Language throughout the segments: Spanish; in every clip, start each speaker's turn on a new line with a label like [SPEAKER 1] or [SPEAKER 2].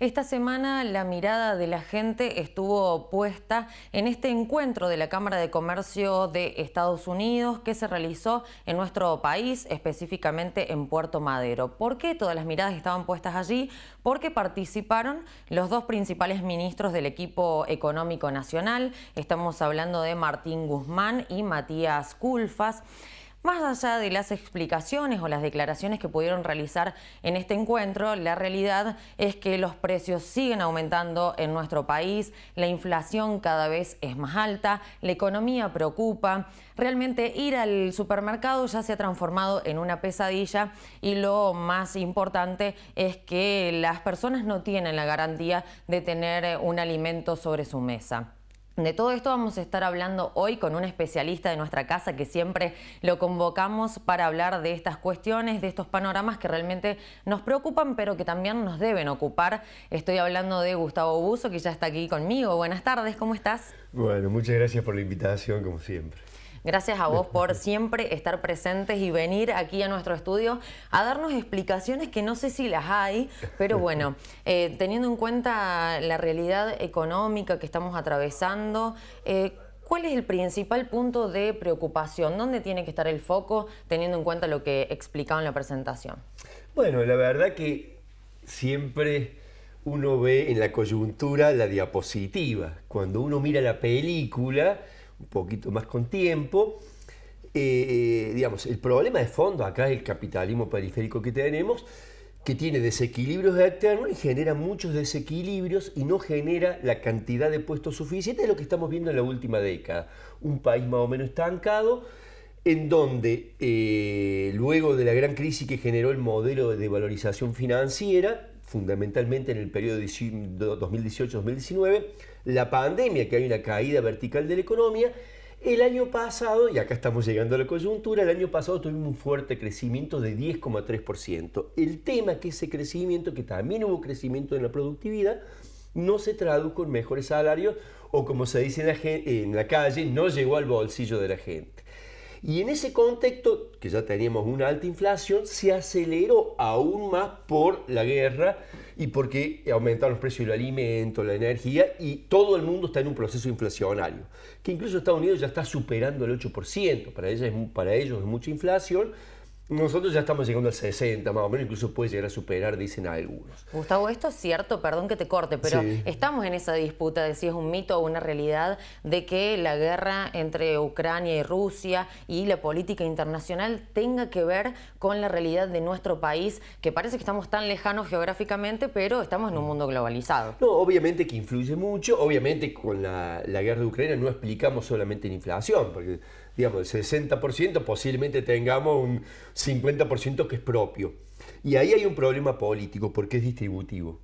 [SPEAKER 1] Esta semana la mirada de la gente estuvo puesta en este encuentro de la Cámara de Comercio de Estados Unidos que se realizó en nuestro país, específicamente en Puerto Madero. ¿Por qué todas las miradas estaban puestas allí? Porque participaron los dos principales ministros del equipo económico nacional. Estamos hablando de Martín Guzmán y Matías Culfas. Más allá de las explicaciones o las declaraciones que pudieron realizar en este encuentro, la realidad es que los precios siguen aumentando en nuestro país, la inflación cada vez es más alta, la economía preocupa. Realmente ir al supermercado ya se ha transformado en una pesadilla y lo más importante es que las personas no tienen la garantía de tener un alimento sobre su mesa. De todo esto vamos a estar hablando hoy con un especialista de nuestra casa que siempre lo convocamos para hablar de estas cuestiones, de estos panoramas que realmente nos preocupan pero que también nos deben ocupar. Estoy hablando de Gustavo Buso que ya está aquí conmigo. Buenas tardes, ¿cómo estás?
[SPEAKER 2] Bueno, muchas gracias por la invitación como siempre.
[SPEAKER 1] Gracias a vos por siempre estar presentes y venir aquí a nuestro estudio a darnos explicaciones que no sé si las hay, pero bueno, eh, teniendo en cuenta la realidad económica que estamos atravesando, eh, ¿Cuál es el principal punto de preocupación? ¿Dónde tiene que estar el foco teniendo en cuenta lo que he explicado en la presentación?
[SPEAKER 2] Bueno, la verdad que siempre uno ve en la coyuntura la diapositiva. Cuando uno mira la película, un poquito más con tiempo. Eh, eh, digamos, el problema de fondo acá es el capitalismo periférico que tenemos, que tiene desequilibrios de externos y genera muchos desequilibrios y no genera la cantidad de puestos suficientes es lo que estamos viendo en la última década. Un país más o menos estancado, en donde eh, luego de la gran crisis que generó el modelo de valorización financiera, fundamentalmente en el periodo 2018-2019, la pandemia, que hay una caída vertical de la economía, el año pasado, y acá estamos llegando a la coyuntura, el año pasado tuvimos un fuerte crecimiento de 10,3%. El tema que ese crecimiento, que también hubo crecimiento en la productividad, no se tradujo en mejores salarios o como se dice en en la calle, no llegó al bolsillo de la gente. Y en ese contexto, que ya teníamos una alta inflación, se aceleró aún más por la guerra y porque aumentaron los precios del alimento, la energía, y todo el mundo está en un proceso inflacionario, que incluso Estados Unidos ya está superando el 8%, para, para ellos es mucha inflación, nosotros ya estamos llegando al 60, más o menos, incluso puede llegar a superar, dicen algunos.
[SPEAKER 1] Gustavo, esto es cierto, perdón que te corte, pero estamos en esa disputa de si es un mito o una realidad de que la guerra entre Ucrania y Rusia y la política internacional tenga que ver con la realidad de nuestro país, que parece que estamos tan lejanos geográficamente, pero estamos en un mundo
[SPEAKER 2] globalizado. No, obviamente que influye mucho, obviamente con la, la guerra de Ucrania no explicamos solamente la inflación, porque digamos, el 60%, posiblemente tengamos un 50% que es propio. Y ahí hay un problema político porque es distributivo.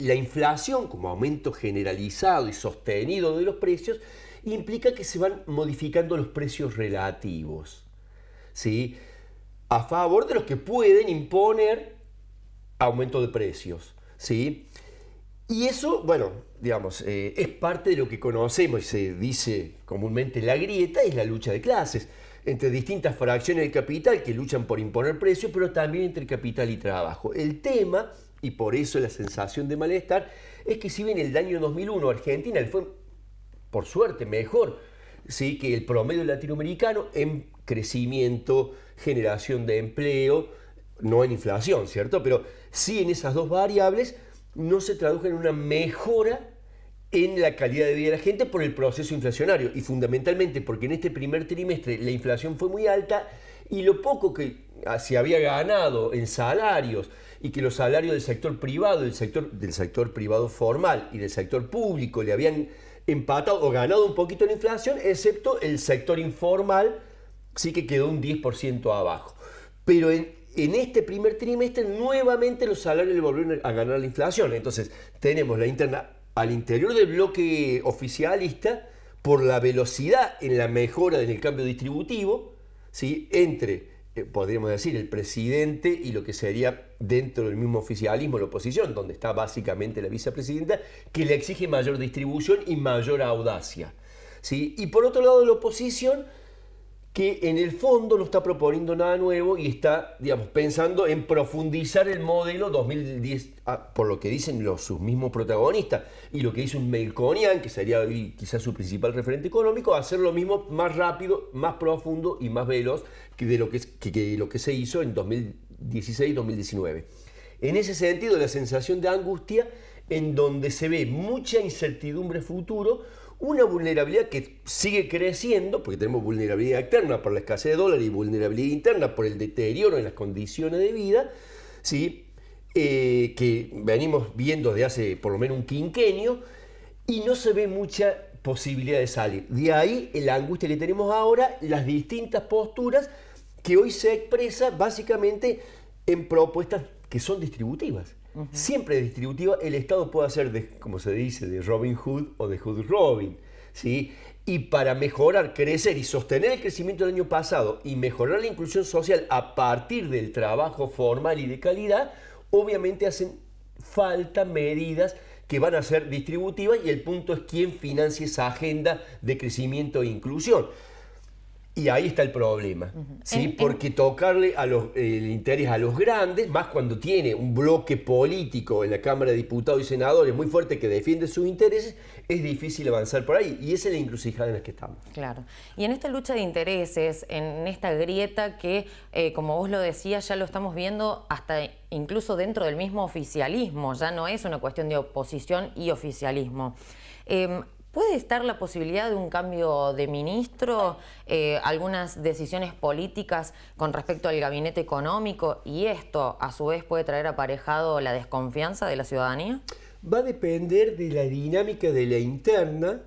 [SPEAKER 2] La inflación, como aumento generalizado y sostenido de los precios, implica que se van modificando los precios relativos. ¿Sí? A favor de los que pueden imponer aumento de precios. ¿Sí? Y eso, bueno, digamos, eh, es parte de lo que conocemos y se dice comúnmente la grieta, es la lucha de clases entre distintas fracciones del capital que luchan por imponer precios, pero también entre capital y trabajo. El tema, y por eso la sensación de malestar, es que si bien el año 2001 Argentina fue, por suerte, mejor ¿sí? que el promedio latinoamericano en crecimiento, generación de empleo, no en inflación, ¿cierto? Pero sí en esas dos variables, no se tradujo en una mejora en la calidad de vida de la gente por el proceso inflacionario y fundamentalmente porque en este primer trimestre la inflación fue muy alta y lo poco que ah, se había ganado en salarios y que los salarios del sector privado, del sector, del sector privado formal y del sector público le habían empatado o ganado un poquito la inflación, excepto el sector informal, sí que quedó un 10% abajo. Pero en, en este primer trimestre nuevamente los salarios le volvieron a ganar la inflación. Entonces, tenemos la interna al interior del bloque oficialista por la velocidad en la mejora del cambio distributivo, ¿sí? entre, eh, podríamos decir, el presidente y lo que sería dentro del mismo oficialismo la oposición, donde está básicamente la vicepresidenta, que le exige mayor distribución y mayor audacia. ¿sí? Y por otro lado, la oposición que en el fondo no está proponiendo nada nuevo y está, digamos, pensando en profundizar el modelo 2010, ah, por lo que dicen los, sus mismos protagonistas, y lo que hizo un Melconian, que sería quizás su principal referente económico, hacer lo mismo más rápido, más profundo y más veloz que de lo que, que lo que se hizo en 2016-2019. En ese sentido, la sensación de angustia en donde se ve mucha incertidumbre futuro, una vulnerabilidad que sigue creciendo, porque tenemos vulnerabilidad externa por la escasez de dólares y vulnerabilidad interna por el deterioro en las condiciones de vida, ¿sí? Eh, que venimos viendo desde hace por lo menos un quinquenio, y no se ve mucha posibilidad de salir. De ahí la angustia que tenemos ahora, las distintas posturas que hoy se expresa básicamente en propuestas que son distributivas siempre distributiva, el Estado puede hacer, de, como se dice, de Robin Hood o de Hood Robin. ¿sí? Y para mejorar, crecer y sostener el crecimiento del año pasado y mejorar la inclusión social a partir del trabajo formal y de calidad, obviamente hacen falta medidas que van a ser distributivas y el punto es quién financia esa agenda de crecimiento e inclusión. Y ahí está el problema, ¿sí? porque tocarle a los, el interés a los grandes, más cuando tiene un bloque político en la Cámara de Diputados y Senadores muy fuerte que defiende sus intereses, es difícil avanzar por ahí. Y esa es la encrucijada en la que estamos.
[SPEAKER 1] Claro. Y en esta lucha de intereses, en esta grieta que, eh, como vos lo decías, ya lo estamos viendo hasta incluso dentro del mismo oficialismo, ya no es una cuestión de oposición y oficialismo. Em, ¿Puede estar la posibilidad de un cambio de ministro, eh, algunas decisiones políticas con respecto al gabinete económico y esto a su vez puede traer aparejado la desconfianza de la ciudadanía?
[SPEAKER 2] Va a depender de la dinámica de la interna,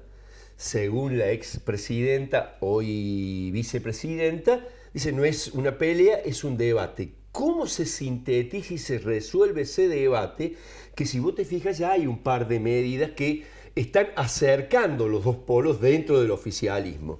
[SPEAKER 2] según la expresidenta, hoy vicepresidenta, dice, no es una pelea, es un debate. ¿Cómo se sintetiza y se resuelve ese debate? Que si vos te fijas ya hay un par de medidas que están acercando los dos polos dentro del oficialismo,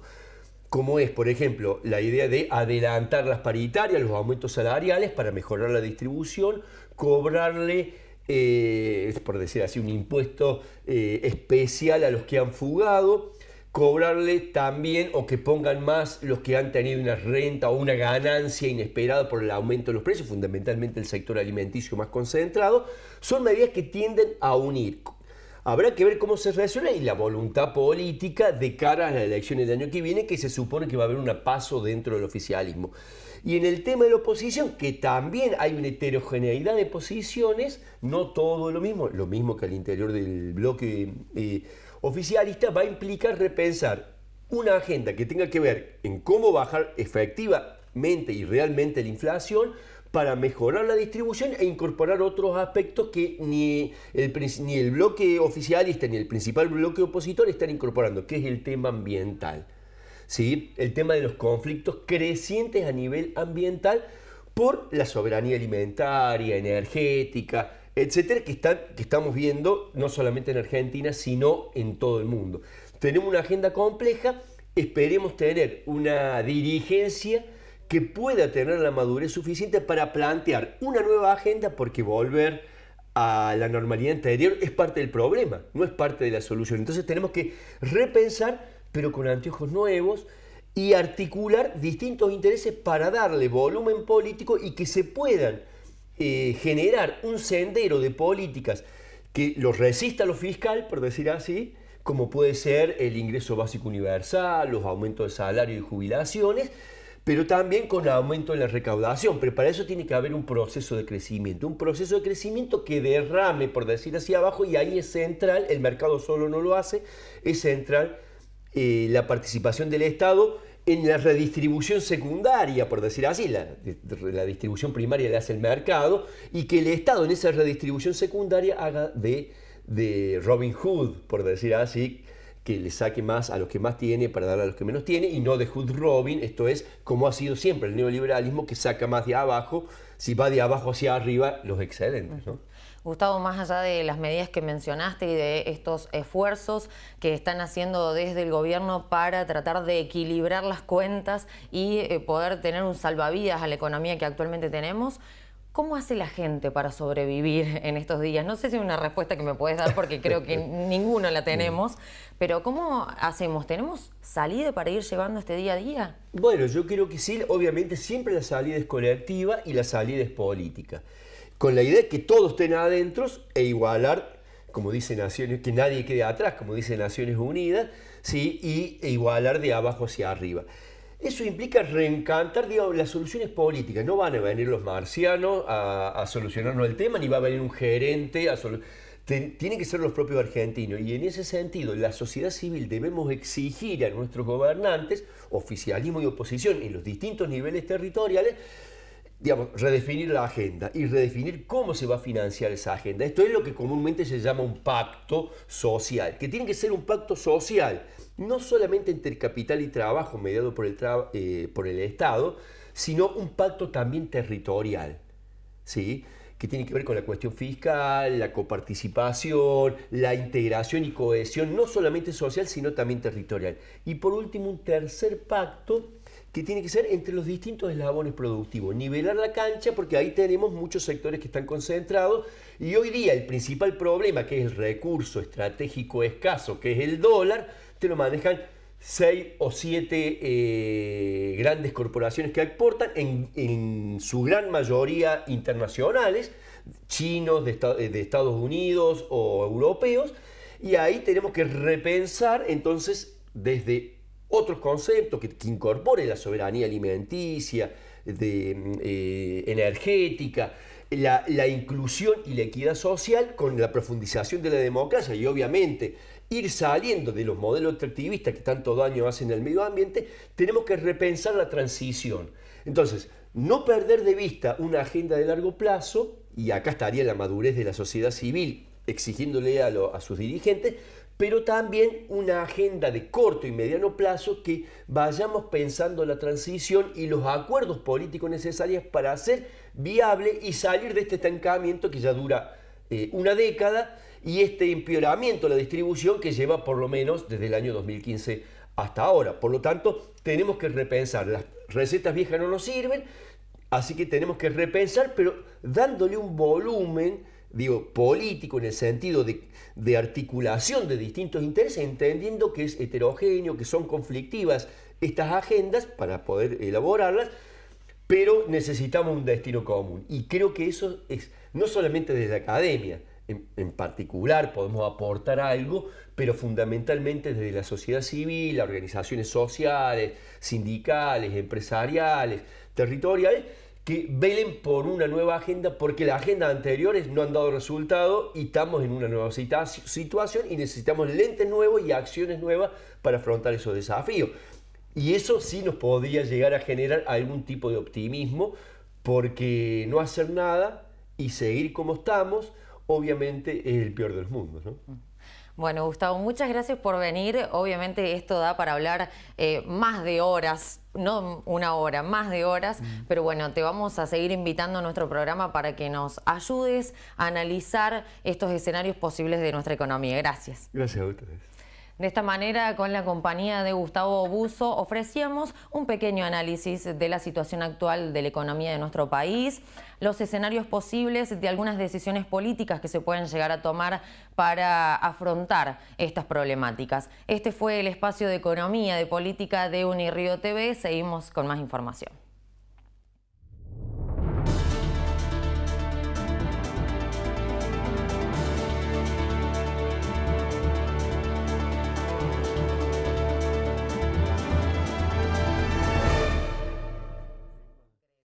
[SPEAKER 2] como es, por ejemplo, la idea de adelantar las paritarias, los aumentos salariales para mejorar la distribución, cobrarle, eh, por decir así, un impuesto eh, especial a los que han fugado, cobrarle también o que pongan más los que han tenido una renta o una ganancia inesperada por el aumento de los precios, fundamentalmente el sector alimenticio más concentrado, son medidas que tienden a unir Habrá que ver cómo se reacciona y la voluntad política de cara a las elecciones del año que viene, que se supone que va a haber un paso dentro del oficialismo. Y en el tema de la oposición, que también hay una heterogeneidad de posiciones, no todo lo mismo, lo mismo que al interior del bloque eh, oficialista, va a implicar repensar una agenda que tenga que ver en cómo bajar efectivamente y realmente la inflación, para mejorar la distribución e incorporar otros aspectos que ni el, ni el bloque oficialista ni el principal bloque opositor están incorporando, que es el tema ambiental. ¿Sí? El tema de los conflictos crecientes a nivel ambiental por la soberanía alimentaria, energética, etcétera, que, están, que estamos viendo no solamente en Argentina, sino en todo el mundo. Tenemos una agenda compleja, esperemos tener una dirigencia que pueda tener la madurez suficiente para plantear una nueva agenda porque volver a la normalidad anterior es parte del problema, no es parte de la solución. Entonces tenemos que repensar, pero con anteojos nuevos, y articular distintos intereses para darle volumen político y que se puedan eh, generar un sendero de políticas que los resista lo fiscal, por decir así, como puede ser el ingreso básico universal, los aumentos de salario y jubilaciones, pero también con el aumento de la recaudación. Pero para eso tiene que haber un proceso de crecimiento, un proceso de crecimiento que derrame, por decir así, abajo, y ahí es central, el mercado solo no lo hace, es central eh, la participación del Estado en la redistribución secundaria, por decir así, la, distribución primaria la hace el mercado, y que el Estado en esa redistribución secundaria haga de, de Robin Hood, por decir así, que le saque más a los que más tiene para dar a los que menos tiene, y no de Hood Robin, esto es como ha sido siempre el neoliberalismo que saca más de abajo, si va de abajo hacia arriba, los excedentes.
[SPEAKER 1] Gustavo, más allá de las medidas que mencionaste y de estos esfuerzos que están haciendo desde el gobierno para tratar de equilibrar las cuentas y eh, poder tener un salvavidas a la economía que actualmente tenemos, ¿Cómo hace la gente para sobrevivir en estos días? No sé si es una respuesta que me puedes dar porque creo que ninguno la mm. tenemos, pero ¿cómo hacemos? ¿Tenemos salida para ir llevando este día a día?
[SPEAKER 2] Bueno, yo creo que sí, obviamente siempre la salida es colectiva y la salida es política, con la idea de que todos estén adentro e igualar, como dice Naciones, que nadie quede atrás, como dice Naciones Unidas, ¿sí? y e igualar de abajo hacia arriba. Eso implica reencantar, digamos, las soluciones políticas. No van a venir los marcianos a, solucionarnos el tema, ni va a venir un gerente a tienen que ser los propios argentinos. Y en ese sentido, la sociedad civil debemos exigir a nuestros gobernantes, oficialismo y oposición, en los distintos niveles territoriales, digamos, redefinir la agenda y redefinir cómo se va a financiar esa agenda. Esto es lo que comúnmente se llama un pacto social, que tiene que ser un pacto social, no solamente entre capital y trabajo mediado por el, eh, por el Estado, sino un pacto también territorial. ¿sí? que tiene que ver con la cuestión fiscal, la coparticipación, la integración y cohesión, no solamente social, sino también territorial. Y por último, un tercer pacto que tiene que ser entre los distintos eslabones productivos, nivelar la cancha porque ahí tenemos muchos sectores que están concentrados y hoy día el principal problema, que es el recurso estratégico escaso, que es el dólar, te lo manejan seis o siete eh, grandes corporaciones que exportan, en, su gran mayoría internacionales, chinos de, Estados Unidos o europeos, y ahí tenemos que repensar entonces desde otros conceptos que, que incorpore la soberanía alimenticia, de, eh, energética, la, inclusión y la equidad social con la profundización de la democracia y obviamente ir saliendo de los modelos extractivistas que tanto daño hacen al medio ambiente, tenemos que repensar la transición. Entonces, no perder de vista una agenda de largo plazo, y acá estaría la madurez de la sociedad civil exigiéndole a, sus dirigentes, pero también una agenda de corto y mediano plazo que vayamos pensando la transición y los acuerdos políticos necesarios para hacer viable y salir de este estancamiento que ya dura eh, una década y este empeoramiento de la distribución que lleva por lo menos desde el año 2015 hasta ahora. Por lo tanto, tenemos que repensar. Las recetas viejas no nos sirven, así que tenemos que repensar, pero dándole un volumen, digo, político en el sentido de, articulación de distintos intereses, entendiendo que es heterogéneo, que son conflictivas estas agendas para poder elaborarlas, pero necesitamos un destino común. Y creo que eso es no solamente desde la academia, en, particular podemos aportar algo, pero fundamentalmente desde la sociedad civil, organizaciones sociales, sindicales, empresariales, territoriales, que velen por una nueva agenda, porque las agendas anteriores no han dado resultado y estamos en una nueva situación y necesitamos lentes nuevos y acciones nuevas para afrontar esos desafíos. Y eso sí nos podría llegar a generar algún tipo de optimismo, porque no hacer nada y seguir como estamos, obviamente es el peor de los mundos. ¿no?
[SPEAKER 1] Bueno, Gustavo, muchas gracias por venir. Obviamente esto da para hablar eh, más de horas, no una hora, más de horas, mm. pero bueno, te vamos a seguir invitando a nuestro programa para que nos ayudes a analizar estos escenarios posibles de nuestra economía. Gracias. Gracias a ustedes. De esta manera, con la compañía de Gustavo Obuso, ofrecíamos un pequeño análisis de la situación actual de la economía de nuestro país, los escenarios posibles de algunas decisiones políticas que se pueden llegar a tomar para afrontar estas problemáticas. Este fue el espacio de economía, de política de Unirío TV. Seguimos con más información.